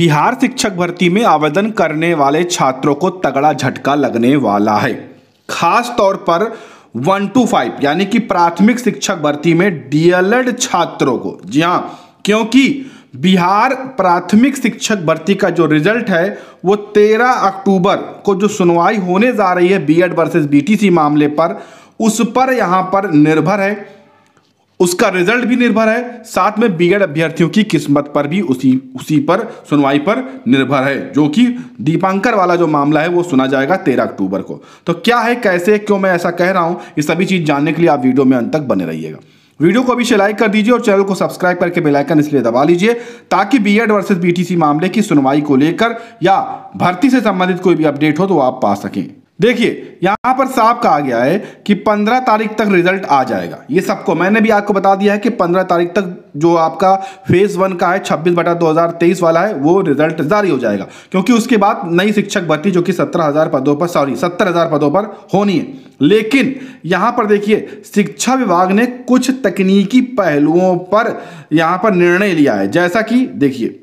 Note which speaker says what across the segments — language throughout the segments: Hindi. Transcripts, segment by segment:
Speaker 1: बिहार शिक्षक भर्ती में आवेदन करने वाले छात्रों को तगड़ा झटका लगने वाला है खास तौर पर वन टू फाइव यानी कि प्राथमिक शिक्षक भर्ती में डीएलएड छात्रों को जी हाँ क्योंकि बिहार प्राथमिक शिक्षक भर्ती का जो रिजल्ट है वो 13 अक्टूबर को जो सुनवाई होने जा रही है बीएड वर्सेस बीटीसी मामले पर उस पर यहाँ पर निर्भर है उसका रिजल्ट भी निर्भर है साथ में बिगड़ अभ्यर्थियों की किस्मत पर भी उसी उसी पर सुनवाई पर निर्भर है जो कि दीपांकर वाला जो मामला है वो सुना जाएगा तेरह अक्टूबर को तो क्या है कैसे क्यों मैं ऐसा कह रहा हूं ये सभी चीज जानने के लिए आप वीडियो में अंत तक बने रहिएगा वीडियो को अभी से लाइक कर दीजिए और चैनल को सब्सक्राइब करके बेल आइकन इसलिए दबा लीजिए ताकि बीएड वर्सेस बीटीसी मामले की सुनवाई को लेकर या भर्ती से संबंधित कोई भी अपडेट हो तो आप पा सकें देखिए यहाँ पर साफ कहा गया है कि 15 तारीख तक रिजल्ट आ जाएगा ये सबको मैंने भी आपको बता दिया है कि 15 तारीख तक जो आपका फेज वन का है 26 बटा 2023 वाला है वो रिजल्ट जारी हो जाएगा क्योंकि उसके बाद नई शिक्षक भर्ती जो कि हजार पदों पर सॉरी 70,000 पदों पर होनी है लेकिन यहाँ पर देखिए शिक्षा विभाग ने कुछ तकनीकी पहलुओं पर यहाँ पर निर्णय लिया है जैसा कि देखिए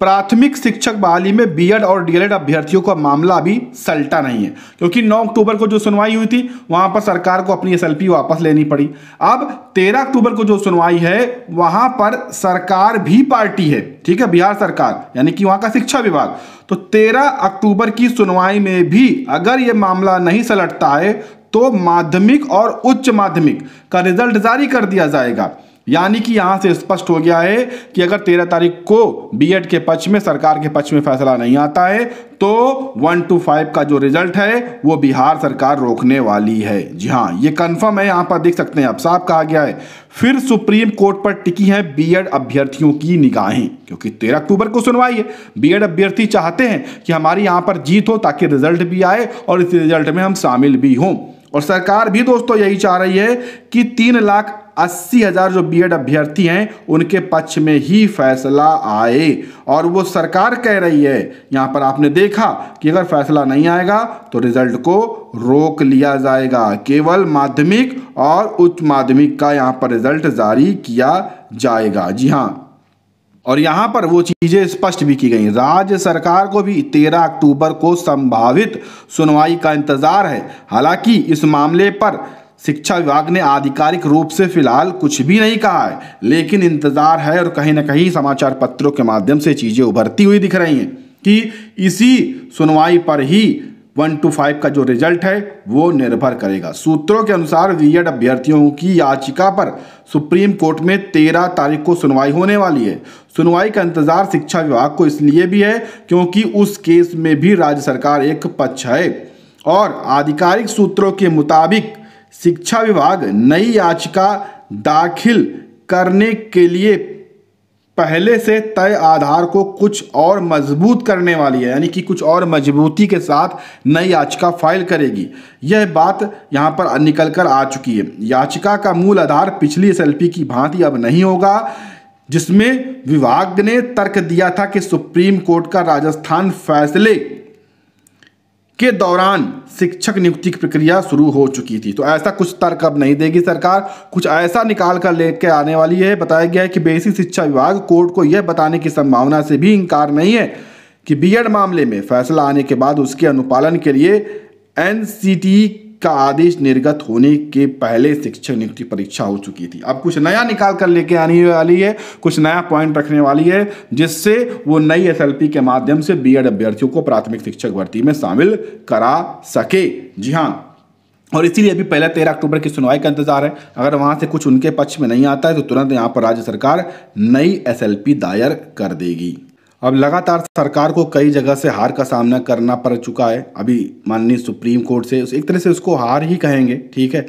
Speaker 1: प्राथमिक शिक्षक बहाली में बीएड और डीएलएड अभ्यर्थियों का मामला अभी सल्टा नहीं है क्योंकि 9 अक्टूबर को जो सुनवाई हुई थी वहां पर सरकार को अपनी एसएलपी वापस लेनी पड़ी अब 13 अक्टूबर को जो सुनवाई है वहां पर सरकार भी पार्टी है ठीक है बिहार सरकार यानी कि वहां का शिक्षा विभाग तो 13 अक्टूबर की सुनवाई में भी अगर ये मामला नहीं सलटता है तो माध्यमिक और उच्च माध्यमिक का रिजल्ट जारी कर दिया जाएगा यानी कि यहाँ से स्पष्ट हो गया है कि अगर तेरह तारीख को बीएड के पक्ष में सरकार के पक्ष में फैसला नहीं आता है तो वन टू फाइव का जो रिजल्ट है वो बिहार सरकार रोकने वाली है जी हाँ ये कंफर्म है यहाँ पर देख सकते हैं अब साफ कहा गया है फिर सुप्रीम कोर्ट पर टिकी है बीएड अभ्यर्थियों की निगाहें क्योंकि तेरह अक्टूबर को सुनवाई है बीएड अभ्यर्थी चाहते हैं कि हमारी यहाँ पर जीत हो ताकि रिजल्ट भी आए और इस रिजल्ट में हम शामिल भी हों और सरकार भी दोस्तों यही चाह रही है कि तीन लाख अस्सी हज़ार जो बीएड अभ्यर्थी हैं उनके पक्ष में ही फैसला आए और वो सरकार कह रही है यहाँ पर आपने देखा कि अगर फैसला नहीं आएगा तो रिजल्ट को रोक लिया जाएगा केवल माध्यमिक और उच्च माध्यमिक का यहाँ पर रिजल्ट जारी किया जाएगा जी हाँ और यहाँ पर वो चीज़ें स्पष्ट भी की गई राज्य सरकार को भी 13 अक्टूबर को संभावित सुनवाई का इंतजार है हालांकि इस मामले पर शिक्षा विभाग ने आधिकारिक रूप से फिलहाल कुछ भी नहीं कहा है लेकिन इंतजार है और कहीं ना कहीं समाचार पत्रों के माध्यम से चीज़ें उभरती हुई दिख रही हैं कि इसी सुनवाई पर ही वन टू फाइव का जो रिजल्ट है वो निर्भर करेगा सूत्रों के अनुसार वीएड अभ्यर्थियों की याचिका पर सुप्रीम कोर्ट में तेरह तारीख को सुनवाई होने वाली है सुनवाई का इंतजार शिक्षा विभाग को इसलिए भी है क्योंकि उस केस में भी राज्य सरकार एक पक्ष है और आधिकारिक सूत्रों के मुताबिक शिक्षा विभाग नई याचिका दाखिल करने के लिए पहले से तय आधार को कुछ और मजबूत करने वाली है यानी कि कुछ और मजबूती के साथ नई याचिका फाइल करेगी यह बात यहाँ पर निकल कर आ चुकी है याचिका का मूल आधार पिछली एस की भांति अब नहीं होगा जिसमें विभाग ने तर्क दिया था कि सुप्रीम कोर्ट का राजस्थान फैसले के दौरान शिक्षक नियुक्ति की प्रक्रिया शुरू हो चुकी थी तो ऐसा कुछ तर्क अब नहीं देगी सरकार कुछ ऐसा निकाल कर लेकर आने वाली है बताया गया है कि बेसिक शिक्षा विभाग कोर्ट को यह बताने की संभावना से भी इंकार नहीं है कि बीएड मामले में फैसला आने के बाद उसके अनुपालन के लिए एन का आदेश निर्गत होने के पहले शिक्षक नियुक्ति परीक्षा हो चुकी थी अब कुछ नया निकाल कर लेके आने वाली है कुछ नया पॉइंट रखने वाली है जिससे वो नई एसएलपी के माध्यम से बीएड अभ्यर्थियों को प्राथमिक शिक्षक भर्ती में शामिल करा सके जी हाँ और इसीलिए अभी पहला तेरह अक्टूबर की सुनवाई का इंतजार है अगर वहां से कुछ उनके पक्ष में नहीं आता है तो तुरंत यहाँ पर राज्य सरकार नई एसएलपी दायर कर देगी अब लगातार सरकार को कई जगह से हार का सामना करना पड़ चुका है अभी माननीय सुप्रीम कोर्ट से एक तरह से उसको हार ही कहेंगे ठीक है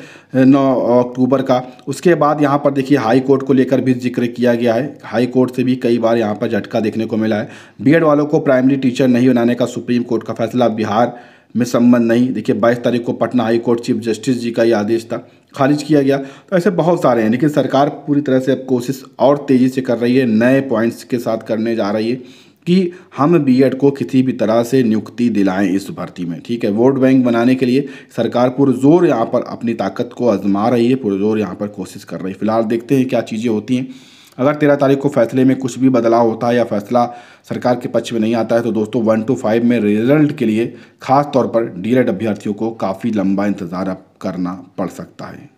Speaker 1: 9 अक्टूबर का उसके बाद यहाँ पर देखिए हाई कोर्ट को लेकर भी जिक्र किया गया है हाई कोर्ट से भी कई बार यहाँ पर झटका देखने को मिला है बीएड वालों को प्राइमरी टीचर नहीं बनाने का सुप्रीम कोर्ट का फैसला बिहार में संबंध नहीं देखिए बाईस तारीख को Patna high court chief justice ji का ये आदेश था खारिज किया गया तो ऐसे बहुत सारे हैं लेकिन सरकार पूरी तरह से अब कोशिश और तेज़ी से कर रही है नए पॉइंट्स के साथ करने जा रही है कि हम बीएड को किसी भी तरह से नियुक्ति दिलाएं इस भर्ती में ठीक है वोट बैंक बनाने के लिए सरकार पुरजोर यहाँ पर अपनी ताकत को आजमा रही है पुरजोर यहाँ पर कोशिश कर रही है फिलहाल देखते हैं क्या चीज़ें होती हैं अगर तेरह तारीख को फैसले में कुछ भी बदलाव होता है या फैसला सरकार के पक्ष में नहीं आता है तो दोस्तों वन टू फाइव में रिजल्ट के लिए खास तौर पर डीएलएड अभ्यर्थियों को काफ़ी लंबा इंतजार अब करना पड़ सकता है